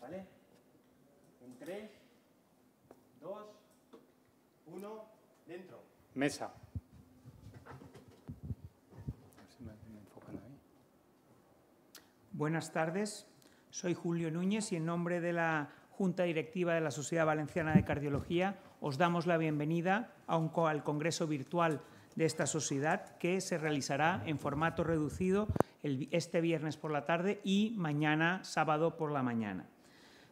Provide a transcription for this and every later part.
Vale. En tres, dos, uno, dentro. Mesa. Buenas tardes, soy Julio Núñez y en nombre de la Junta Directiva de la Sociedad Valenciana de Cardiología os damos la bienvenida a un, al Congreso Virtual de esta sociedad que se realizará en formato reducido este viernes por la tarde y mañana sábado por la mañana.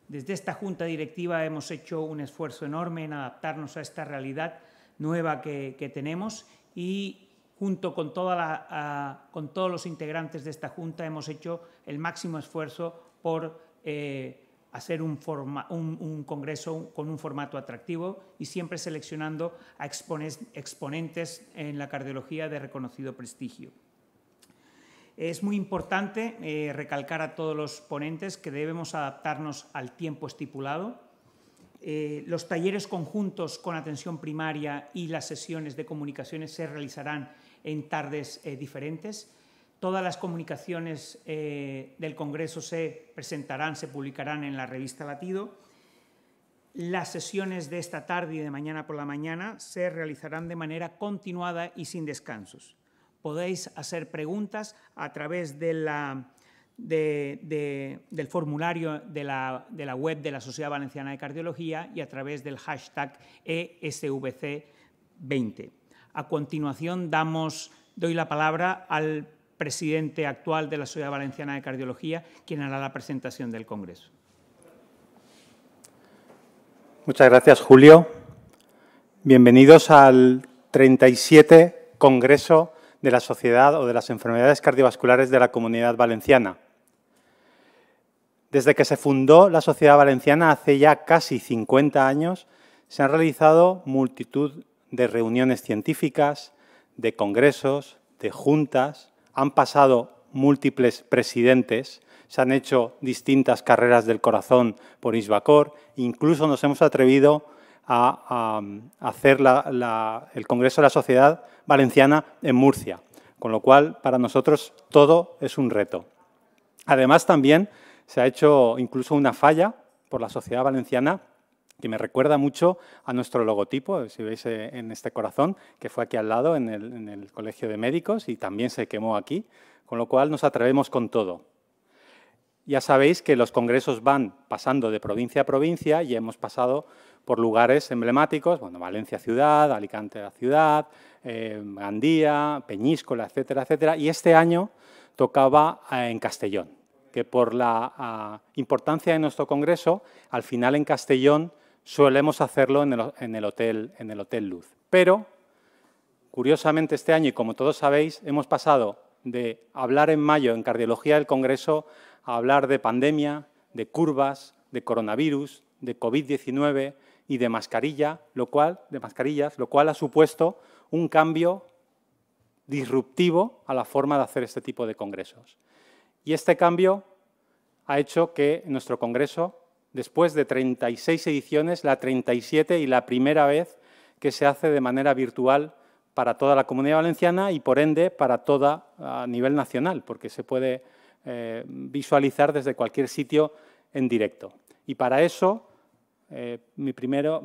Desde esta junta directiva hemos hecho un esfuerzo enorme en adaptarnos a esta realidad nueva que, tenemos y junto con, toda con todos los integrantes de esta junta hemos hecho el máximo esfuerzo por... Eh, hacer un, congreso con un formato atractivo y siempre seleccionando a exponentes en la cardiología de reconocido prestigio. Es muy importante eh, recalcar a todos los ponentes que debemos adaptarnos al tiempo estipulado. Eh, los talleres conjuntos con atención primaria y las sesiones de comunicaciones se realizarán en tardes eh, diferentes Todas las comunicaciones eh, del Congreso se presentarán, se publicarán en la revista Latido. Las sesiones de esta tarde y de mañana por la mañana se realizarán de manera continuada y sin descansos. Podéis hacer preguntas a través de la, del formulario de la, de la, web de la Sociedad Valenciana de Cardiología y a través del hashtag ESVC20. A continuación, damos, doy la palabra al presidente actual de la Sociedad Valenciana de Cardiología, quien hará la presentación del Congreso. Muchas gracias, Julio. Bienvenidos al 37 Congreso de la Sociedad o de las Enfermedades Cardiovasculares de la Comunidad Valenciana. Desde que se fundó la Sociedad Valenciana hace ya casi 50 años, se han realizado multitud de reuniones científicas, de congresos, de juntas, han pasado múltiples presidentes, se han hecho distintas carreras del corazón por Isbacor, incluso nos hemos atrevido a, hacer el Congreso de la Sociedad Valenciana en Murcia, con lo cual para nosotros todo es un reto. Además también se ha hecho incluso una falla por la Sociedad Valenciana que me recuerda mucho a nuestro logotipo, si veis eh, en este corazón, que fue aquí al lado, en el, Colegio de Médicos, y también se quemó aquí, con lo cual nos atrevemos con todo. Ya sabéis que los congresos van pasando de provincia a provincia y hemos pasado por lugares emblemáticos, bueno, Valencia ciudad, Alicante la ciudad, eh, Gandía, Peñíscola, etcétera, etcétera. Y este año tocaba eh, en Castellón, que por la ah, importancia de nuestro congreso, al final en Castellón Suelemos hacerlo en el, hotel, Luz. Pero, curiosamente, este año, y como todos sabéis, hemos pasado de hablar en mayo en cardiología del Congreso a hablar de pandemia, de curvas, de coronavirus, de COVID-19 y de mascarilla, de mascarillas, lo cual ha supuesto un cambio disruptivo a la forma de hacer este tipo de congresos. Y este cambio ha hecho que nuestro congreso después de 36 ediciones, la 37 y la primera vez que se hace de manera virtual para toda la comunidad valenciana y por ende para toda a nivel nacional, porque se puede eh, visualizar desde cualquier sitio en directo. Y para eso, eh, mi, primer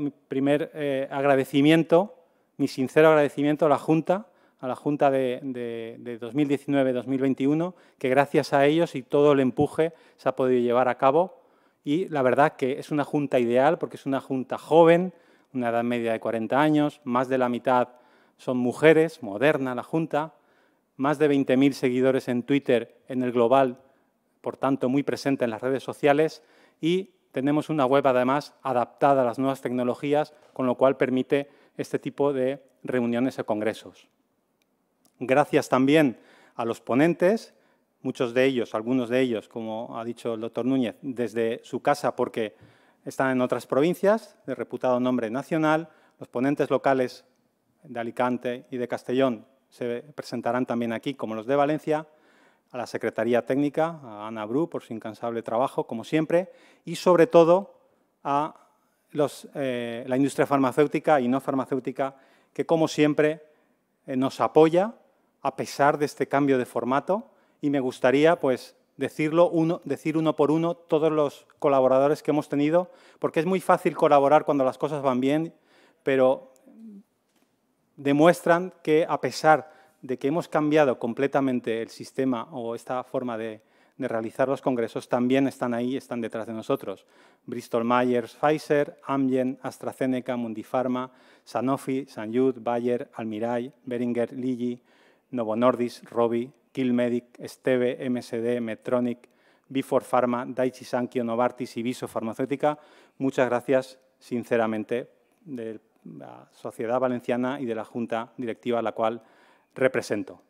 eh, agradecimiento, mi sincero agradecimiento a la Junta, a la Junta de 2019-2021, que gracias a ellos y todo el empuje se ha podido llevar a cabo y la verdad que es una junta ideal porque es una junta joven, una edad media de 40 años, más de la mitad son mujeres, moderna la junta, más de 20.000 seguidores en Twitter en el global, por tanto muy presente en las redes sociales y tenemos una web además adaptada a las nuevas tecnologías, con lo cual permite este tipo de reuniones o congresos. Gracias también a los ponentes muchos de ellos, algunos de ellos, como ha dicho el doctor Núñez, desde su casa porque están en otras provincias de reputado nombre nacional. Los ponentes locales de Alicante y de Castellón se presentarán también aquí, como los de Valencia, a la Secretaría Técnica, a Ana Bru por su incansable trabajo, como siempre, y sobre todo a eh, la industria farmacéutica y no farmacéutica, que como siempre eh, nos apoya a pesar de este cambio de formato y me gustaría pues, decirlo uno, decir uno por uno todos los colaboradores que hemos tenido, porque es muy fácil colaborar cuando las cosas van bien, pero demuestran que a pesar de que hemos cambiado completamente el sistema o esta forma de, realizar los congresos, también están ahí, están detrás de nosotros. Bristol Myers, Pfizer, Amgen, AstraZeneca, Mundipharma, Sanofi, Sanyud, Bayer, Almiray Beringer, Ligi, Novo Nordis Robi, Kilmedic, Esteve, MSD, Medtronic, Bifor Pharma, Daichi Sankyo, Novartis y Viso Farmacéutica. Muchas gracias, sinceramente, de la Sociedad Valenciana y de la Junta Directiva a la cual represento.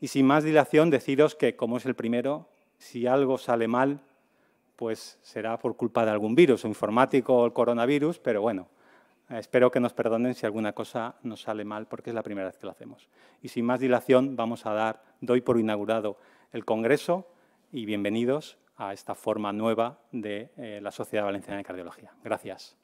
Y sin más dilación, deciros que, como es el primero, si algo sale mal, pues será por culpa de algún virus, o informático o el coronavirus, pero bueno, eh, espero que nos perdonen si alguna cosa nos sale mal, porque es la primera vez que lo hacemos. Y sin más dilación, vamos a dar, doy por inaugurado el Congreso y bienvenidos a esta forma nueva de eh, la Sociedad Valenciana de Cardiología. Gracias.